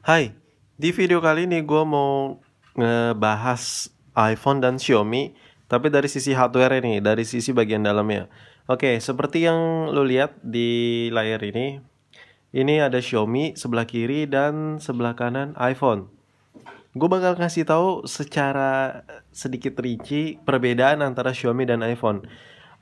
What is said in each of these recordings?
Hai, di video kali ini gue mau ngebahas iPhone dan Xiaomi, tapi dari sisi hardware ini, dari sisi bagian dalamnya. Oke, seperti yang lo lihat di layar ini, ini ada Xiaomi sebelah kiri dan sebelah kanan iPhone. Gue bakal ngasih tahu secara sedikit rinci perbedaan antara Xiaomi dan iPhone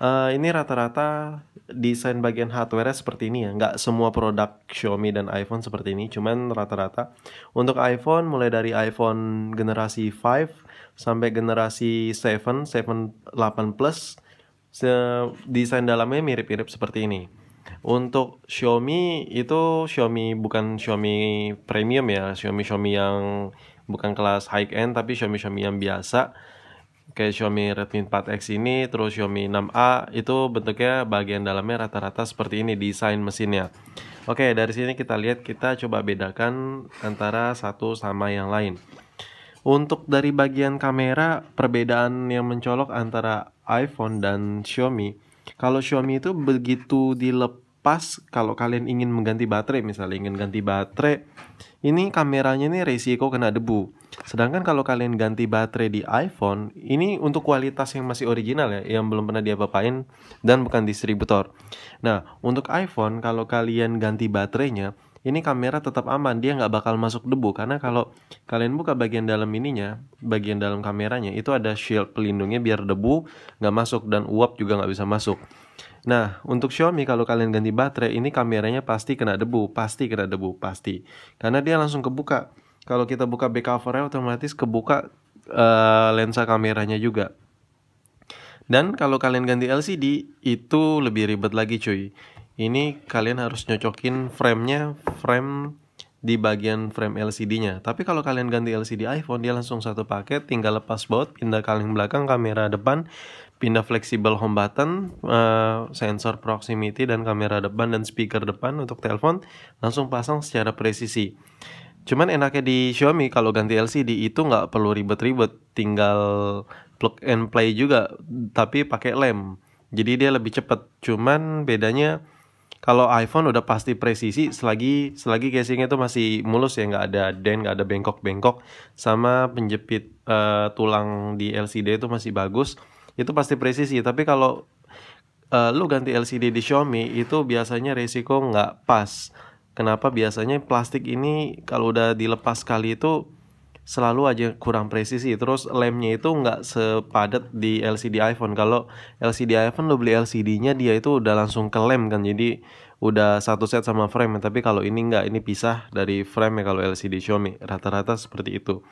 uh, ini rata-rata desain bagian hardware seperti ini ya nggak semua produk Xiaomi dan iPhone seperti ini cuman rata-rata untuk iPhone mulai dari iPhone generasi 5 sampai generasi 7 7 8 plus desain dalamnya mirip-mirip seperti ini untuk Xiaomi itu Xiaomi bukan Xiaomi premium ya Xiaomi Xiaomi yang bukan kelas high end tapi Xiaomi Xiaomi yang biasa kayak Xiaomi Redmi 4X ini terus Xiaomi 6A itu bentuknya bagian dalamnya rata-rata seperti ini desain mesinnya oke dari sini kita lihat kita coba bedakan antara satu sama yang lain untuk dari bagian kamera perbedaan yang mencolok antara iPhone dan Xiaomi kalau Xiaomi itu begitu dilepas kalau kalian ingin mengganti baterai misalnya ingin ganti baterai ini kameranya ini resiko kena debu Sedangkan kalau kalian ganti baterai di iPhone, ini untuk kualitas yang masih original ya, yang belum pernah dia bapain dan bukan distributor. Nah, untuk iPhone kalau kalian ganti baterainya, ini kamera tetap aman, dia nggak bakal masuk debu karena kalau kalian buka bagian dalam ininya, bagian dalam kameranya itu ada shield pelindungnya biar debu nggak masuk dan uap juga nggak bisa masuk. Nah, untuk Xiaomi kalau kalian ganti baterai ini kameranya pasti kena debu, pasti kena debu, pasti. Karena dia langsung kebuka kalau kita buka back covernya otomatis kebuka uh, lensa kameranya juga. Dan kalau kalian ganti LCD itu lebih ribet lagi cuy. Ini kalian harus nyocokin framenya frame di bagian frame LCD-nya. Tapi kalau kalian ganti LCD iPhone, dia langsung satu paket, tinggal lepas baut, pindah kaleng belakang, kamera depan, pindah fleksibel home button, uh, sensor proximity dan kamera depan dan speaker depan untuk telepon, langsung pasang secara presisi. Cuman enaknya di Xiaomi kalau ganti LCD itu nggak perlu ribet-ribet, tinggal plug and play juga, tapi pakai lem. Jadi dia lebih cepet. Cuman bedanya kalau iPhone udah pasti presisi selagi selagi casingnya itu masih mulus ya nggak ada dent nggak ada bengkok bengkok sama penjepit uh, tulang di LCD itu masih bagus itu pasti presisi tapi kalau uh, lu ganti LCD di Xiaomi itu biasanya resiko nggak pas kenapa biasanya plastik ini kalau udah dilepas kali itu selalu aja kurang presisi terus lemnya itu nggak sepadat di LCD iPhone kalau LCD iPhone lo beli LCD-nya dia itu udah langsung ke lem kan jadi udah satu set sama frame tapi kalau ini nggak ini pisah dari frame ya kalau LCD Xiaomi rata-rata seperti itu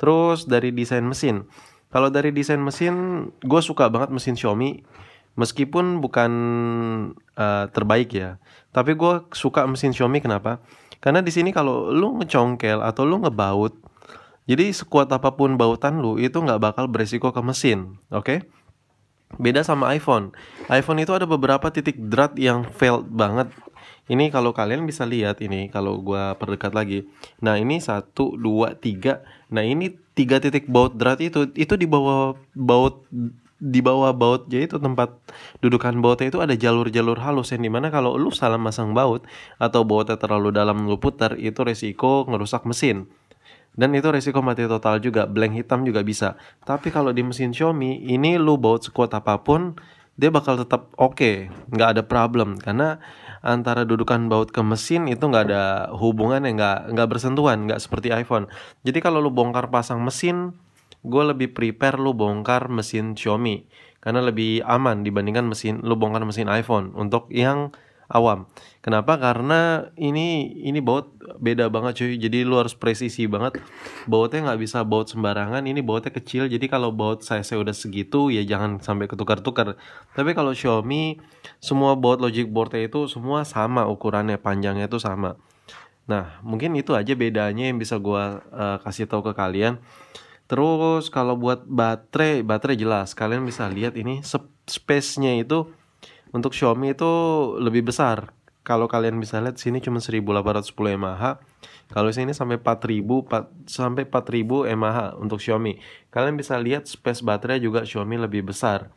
terus dari desain mesin kalau dari desain mesin gue suka banget mesin Xiaomi meskipun bukan uh, terbaik ya tapi gue suka mesin Xiaomi kenapa karena di sini kalau lu ngecongkel atau lu ngebaut jadi sekuat apapun bautan lu itu nggak bakal beresiko ke mesin oke okay? beda sama iPhone. iPhone itu ada beberapa titik drat yang failed banget. Ini kalau kalian bisa lihat ini kalau gue perdekat lagi. Nah, ini satu, dua, tiga. Nah, ini tiga titik baut drat itu itu di bawah baut di bawah baut jadi itu tempat dudukan bautnya itu ada jalur-jalur halus yang dimana kalau lu salah masang baut atau bautnya terlalu dalam lu putar itu resiko ngerusak mesin dan itu resiko mati total juga blank hitam juga bisa tapi kalau di mesin Xiaomi ini lu baut sekuat apapun dia bakal tetap oke okay, nggak ada problem karena antara dudukan baut ke mesin itu nggak ada hubungan yang nggak nggak bersentuhan nggak seperti iPhone jadi kalau lu bongkar pasang mesin gue lebih prepare lu bongkar mesin Xiaomi karena lebih aman dibandingkan mesin lu bongkar mesin iPhone untuk yang awam. Kenapa? Karena ini ini baut beda banget cuy. Jadi lu harus presisi banget. Bautnya nggak bisa baut sembarangan. Ini bautnya kecil. Jadi kalau baut saya saya udah segitu ya jangan sampai ketukar-tukar. Tapi kalau Xiaomi semua baut logic boardnya itu semua sama ukurannya, panjangnya itu sama. Nah, mungkin itu aja bedanya yang bisa gue uh, kasih tahu ke kalian. Terus kalau buat baterai, baterai jelas kalian bisa lihat ini space-nya itu untuk Xiaomi itu lebih besar. Kalau kalian bisa lihat sini cuma 1810 mAh. Kalau sini sampai 4000 4, sampai 4000 mAh untuk Xiaomi. Kalian bisa lihat space baterai juga Xiaomi lebih besar.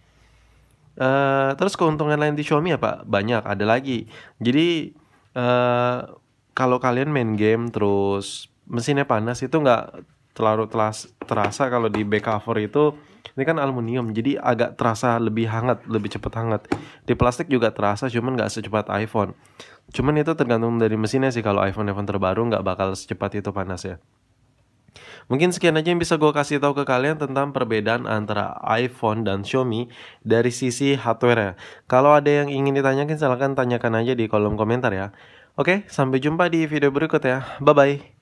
Uh, terus keuntungan lain di Xiaomi apa? Banyak, ada lagi. Jadi uh, kalau kalian main game terus mesinnya panas itu nggak terlalu terasa, kalau di back cover itu ini kan aluminium jadi agak terasa lebih hangat lebih cepat hangat di plastik juga terasa cuman nggak secepat iPhone cuman itu tergantung dari mesinnya sih kalau iPhone iPhone terbaru nggak bakal secepat itu panas ya Mungkin sekian aja yang bisa gue kasih tahu ke kalian tentang perbedaan antara iPhone dan Xiaomi dari sisi hardware. Kalau ada yang ingin ditanyakan silahkan tanyakan aja di kolom komentar ya. Oke, sampai jumpa di video berikut ya. Bye-bye.